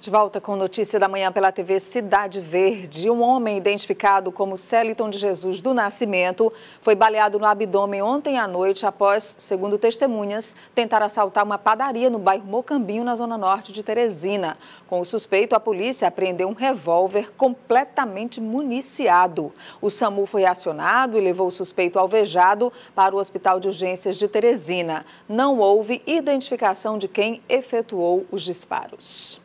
De volta com notícia da manhã pela TV Cidade Verde. Um homem identificado como Celiton de Jesus do Nascimento foi baleado no abdômen ontem à noite após, segundo testemunhas, tentar assaltar uma padaria no bairro Mocambinho, na zona norte de Teresina. Com o suspeito, a polícia apreendeu um revólver completamente municiado. O SAMU foi acionado e levou o suspeito alvejado para o Hospital de Urgências de Teresina. Não houve identificação de quem efetuou os disparos.